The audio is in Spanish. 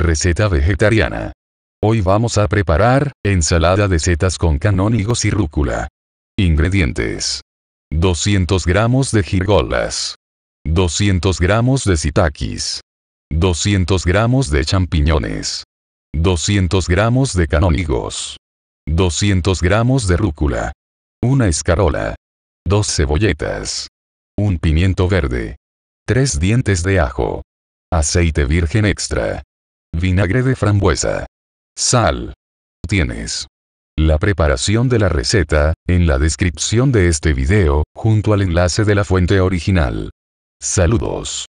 Receta vegetariana. Hoy vamos a preparar ensalada de setas con canónigos y rúcula. Ingredientes. 200 gramos de girgolas. 200 gramos de sitakis. 200 gramos de champiñones. 200 gramos de canónigos. 200 gramos de rúcula. Una escarola. Dos cebolletas. Un pimiento verde. Tres dientes de ajo. Aceite virgen extra. Vinagre de frambuesa. Sal. Tienes la preparación de la receta, en la descripción de este video, junto al enlace de la fuente original. Saludos.